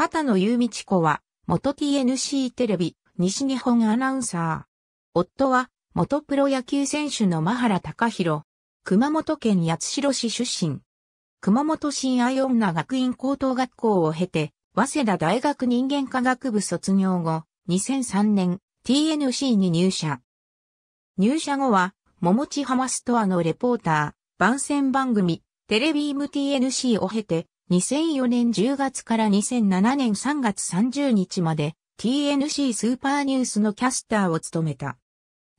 畑野雄道子は、元 TNC テレビ、西日本アナウンサー。夫は、元プロ野球選手の真原隆弘。熊本県八代市出身。熊本新愛女学院高等学校を経て、早稲田大学人間科学部卒業後、2003年、TNC に入社。入社後は、桃地浜ストアのレポーター、番宣番組、テレビーム TNC を経て、2004年10月から2007年3月30日まで TNC スーパーニュースのキャスターを務めた。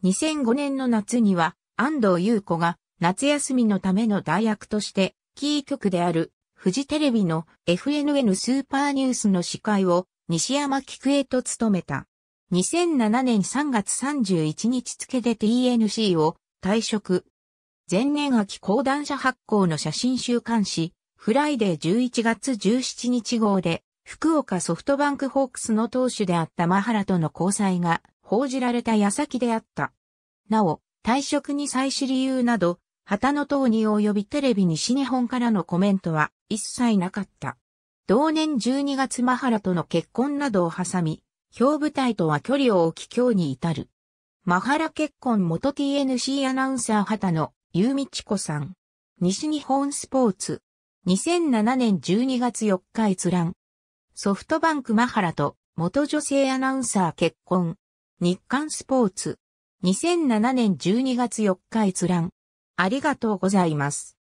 2005年の夏には安藤優子が夏休みのための代役としてキー局であるフジテレビの FNN スーパーニュースの司会を西山菊江と務めた。2007年3月31日付で TNC を退職。前年秋講談社発行の写真週刊誌フライデー11月17日号で、福岡ソフトバンクホークスの投手であったマハラとの交際が報じられた矢先であった。なお、退職に際し理由など、旗の党に及びテレビ西日本からのコメントは一切なかった。同年12月マハラとの結婚などを挟み、表舞台とは距離を置き今日に至る。マハラ結婚元 TNC アナウンサー旗野、ゆうみちこさん。西日本スポーツ。2007年12月4日閲覧。ソフトバンクマハラと元女性アナウンサー結婚。日刊スポーツ。2007年12月4日閲覧。ありがとうございます。